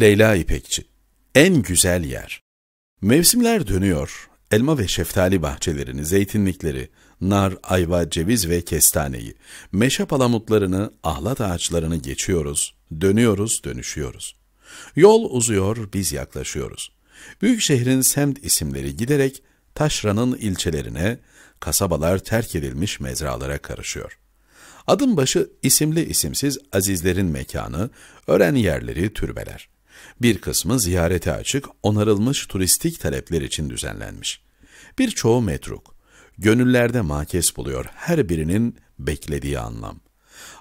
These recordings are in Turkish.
Leyla İpekçi En güzel yer Mevsimler dönüyor. Elma ve şeftali bahçelerini, zeytinlikleri, nar, ayva, ceviz ve kestaneyi, meşe palamutlarını, ahlat ağaçlarını geçiyoruz, dönüyoruz, dönüşüyoruz. Yol uzuyor, biz yaklaşıyoruz. Büyük şehrin semt isimleri giderek taşranın ilçelerine, kasabalar terk edilmiş mezralara karışıyor. Adım başı isimli isimsiz azizlerin mekanı, öğren yerleri türbeler. Bir kısmı ziyarete açık, onarılmış turistik talepler için düzenlenmiş. Birçoğu metruk. Gönüllerde makes buluyor her birinin beklediği anlam.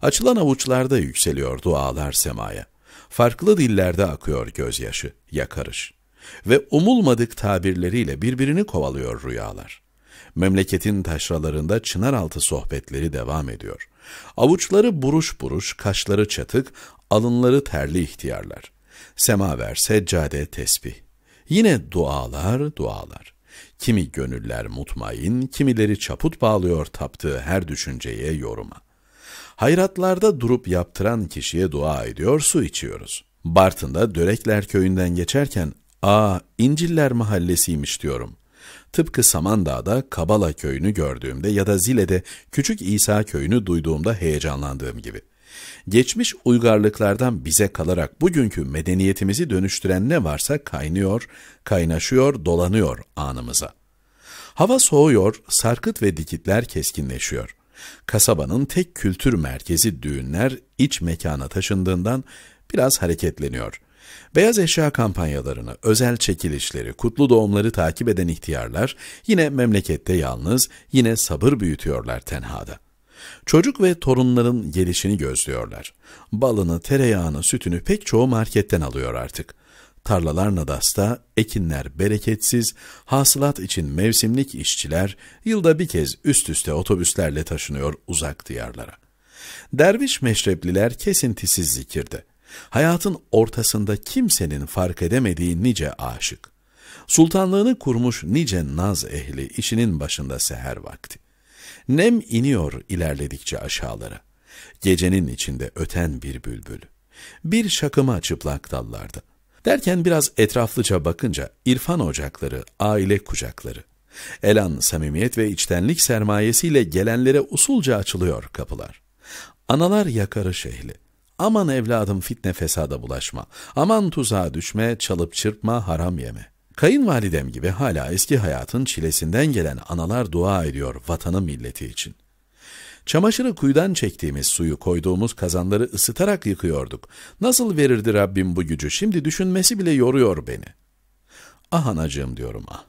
Açılan avuçlarda yükseliyor dualar semaya. Farklı dillerde akıyor gözyaşı, yakarış. Ve umulmadık tabirleriyle birbirini kovalıyor rüyalar. Memleketin taşralarında çınaraltı sohbetleri devam ediyor. Avuçları buruş buruş, kaşları çatık, alınları terli ihtiyarlar semaver, seccade, tesbih. Yine dualar, dualar. Kimi gönüller mutmain, kimileri çaput bağlıyor taptığı her düşünceye, yoruma. Hayratlarda durup yaptıran kişiye dua ediyor, su içiyoruz. Bartın'da Dörekler köyünden geçerken, ''Aa, İnciller mahallesiymiş.'' diyorum. Tıpkı Samandağ'da Kabala köyünü gördüğümde ya da Zile'de Küçük İsa köyünü duyduğumda heyecanlandığım gibi. Geçmiş uygarlıklardan bize kalarak bugünkü medeniyetimizi dönüştüren ne varsa kaynıyor, kaynaşıyor, dolanıyor anımıza. Hava soğuyor, sarkıt ve dikitler keskinleşiyor. Kasabanın tek kültür merkezi düğünler iç mekana taşındığından biraz hareketleniyor.'' Beyaz eşya kampanyalarını, özel çekilişleri, kutlu doğumları takip eden ihtiyarlar yine memlekette yalnız, yine sabır büyütüyorlar tenhada. Çocuk ve torunların gelişini gözlüyorlar. Balını, tereyağını, sütünü pek çoğu marketten alıyor artık. Tarlalar nadasta, ekinler bereketsiz, hasılat için mevsimlik işçiler yılda bir kez üst üste otobüslerle taşınıyor uzak diyarlara. Derviş meşrepliler kesintisiz zikirde. Hayatın ortasında kimsenin fark edemediği nice aşık. Sultanlığını kurmuş nice naz ehli işinin başında seher vakti. Nem iniyor ilerledikçe aşağılara. Gecenin içinde öten bir bülbül. Bir şakıma çıplak dallarda. Derken biraz etraflıca bakınca irfan ocakları, aile kucakları. Elan, samimiyet ve içtenlik sermayesiyle gelenlere usulca açılıyor kapılar. Analar yakarı şehli. Aman evladım fitne fesada bulaşma. Aman tuzağa düşme, çalıp çırpma, haram yeme. Kayınvalidem gibi hala eski hayatın çilesinden gelen analar dua ediyor vatanı milleti için. Çamaşırı kuyudan çektiğimiz suyu koyduğumuz kazanları ısıtarak yıkıyorduk. Nasıl verirdi Rabbim bu gücü şimdi düşünmesi bile yoruyor beni. Ah anacığım diyorum ah.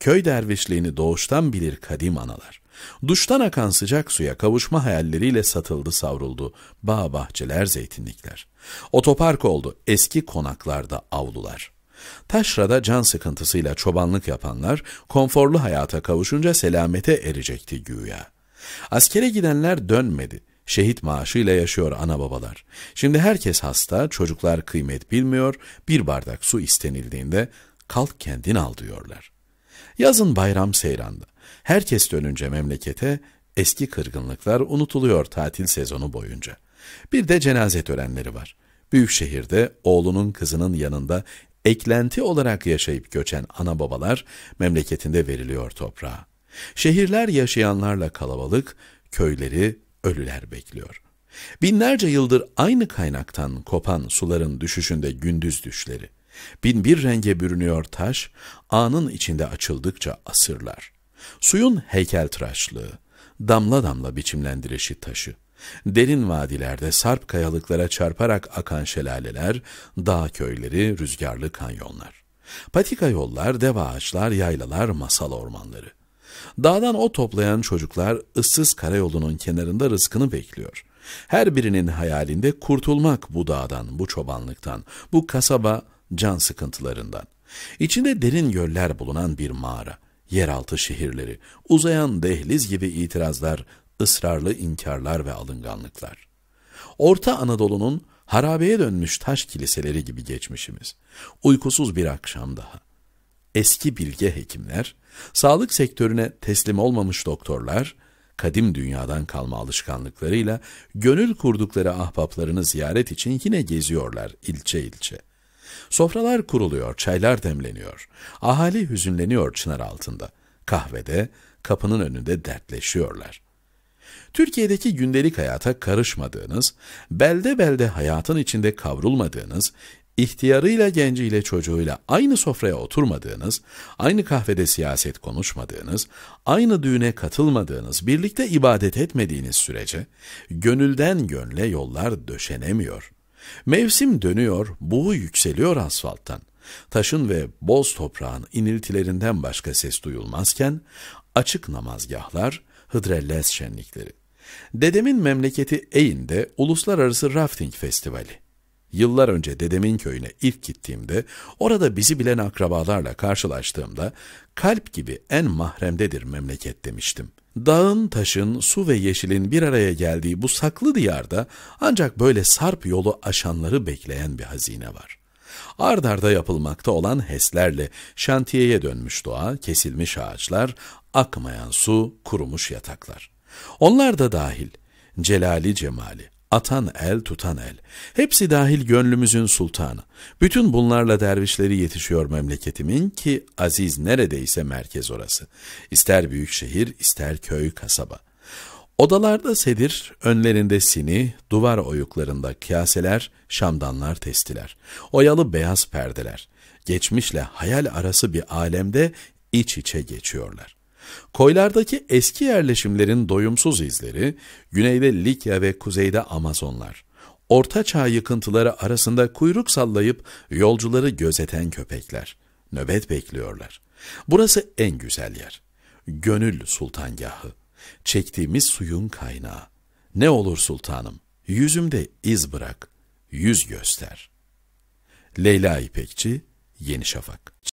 Köy dervişliğini doğuştan bilir kadim analar. Duştan akan sıcak suya kavuşma hayalleriyle satıldı savruldu. Bağ bahçeler zeytinlikler. Otopark oldu eski konaklarda avlular.'' Taşra'da can sıkıntısıyla çobanlık yapanlar, konforlu hayata kavuşunca selamete erecekti güya. Askere gidenler dönmedi. Şehit maaşıyla yaşıyor ana babalar. Şimdi herkes hasta, çocuklar kıymet bilmiyor, bir bardak su istenildiğinde kalk kendin al diyorlar. Yazın bayram seyranda. Herkes dönünce memlekete eski kırgınlıklar unutuluyor tatil sezonu boyunca. Bir de cenaze törenleri var. Büyükşehir'de oğlunun kızının yanında eklenti olarak yaşayıp göçen ana babalar memleketinde veriliyor toprağa. Şehirler yaşayanlarla kalabalık, köyleri ölüler bekliyor. Binlerce yıldır aynı kaynaktan kopan suların düşüşünde gündüz düşleri. Bin bir renge bürünüyor taş, anın içinde açıldıkça asırlar. Suyun heykeltıraşlığı, damla damla biçimlendirişi taşı. Derin vadilerde sarp kayalıklara çarparak akan şelaleler, dağ köyleri, rüzgarlı kanyonlar. Patika yollar, dev ağaçlar, yaylalar, masal ormanları. Dağdan o toplayan çocuklar ıssız karayolunun kenarında rızkını bekliyor. Her birinin hayalinde kurtulmak bu dağdan, bu çobanlıktan, bu kasaba can sıkıntılarından. İçinde derin göller bulunan bir mağara yeraltı şehirleri, uzayan dehliz gibi itirazlar ısrarlı inkarlar ve alınganlıklar. Orta Anadolu'nun harabeye dönmüş taş kiliseleri gibi geçmişimiz. Uykusuz bir akşam daha. Eski bilge hekimler, sağlık sektörüne teslim olmamış doktorlar, kadim dünyadan kalma alışkanlıklarıyla gönül kurdukları ahbaplarını ziyaret için yine geziyorlar ilçe ilçe. Sofralar kuruluyor, çaylar demleniyor. Ahali hüzünleniyor çınar altında. Kahvede, kapının önünde dertleşiyorlar. Türkiye'deki gündelik hayata karışmadığınız, belde belde hayatın içinde kavrulmadığınız, ihtiyarıyla, genciyle, çocuğuyla aynı sofraya oturmadığınız, aynı kahvede siyaset konuşmadığınız, aynı düğüne katılmadığınız, birlikte ibadet etmediğiniz sürece gönülden gönle yollar döşenemiyor. Mevsim dönüyor, buğu yükseliyor asfalttan. Taşın ve boz toprağın iniltilerinden başka ses duyulmazken açık namazgahlar, hıdrellez şenlikleri. Dedemin memleketi Eyn'de Uluslararası Rafting Festivali. Yıllar önce dedemin köyüne ilk gittiğimde, orada bizi bilen akrabalarla karşılaştığımda, kalp gibi en mahremdedir memleket demiştim. Dağın, taşın, su ve yeşilin bir araya geldiği bu saklı diyarda ancak böyle sarp yolu aşanları bekleyen bir hazine var. Ard arda yapılmakta olan HES'lerle şantiyeye dönmüş doğa, kesilmiş ağaçlar, akmayan su, kurumuş yataklar. Onlar da dahil, celali cemali, atan el tutan el, hepsi dahil gönlümüzün sultanı. Bütün bunlarla dervişleri yetişiyor memleketimin ki aziz neredeyse merkez orası. İster büyük şehir, ister köy, kasaba. Odalarda sedir, önlerinde sini, duvar oyuklarında kaseler, şamdanlar testiler, oyalı beyaz perdeler. Geçmişle hayal arası bir alemde iç içe geçiyorlar. Koylardaki eski yerleşimlerin doyumsuz izleri, güneyde Likya ve kuzeyde Amazonlar. Orta çağ yıkıntıları arasında kuyruk sallayıp yolcuları gözeten köpekler. Nöbet bekliyorlar. Burası en güzel yer. Gönül sultangahı. Çektiğimiz suyun kaynağı. Ne olur sultanım, yüzümde iz bırak, yüz göster. Leyla İpekçi, Yeni Şafak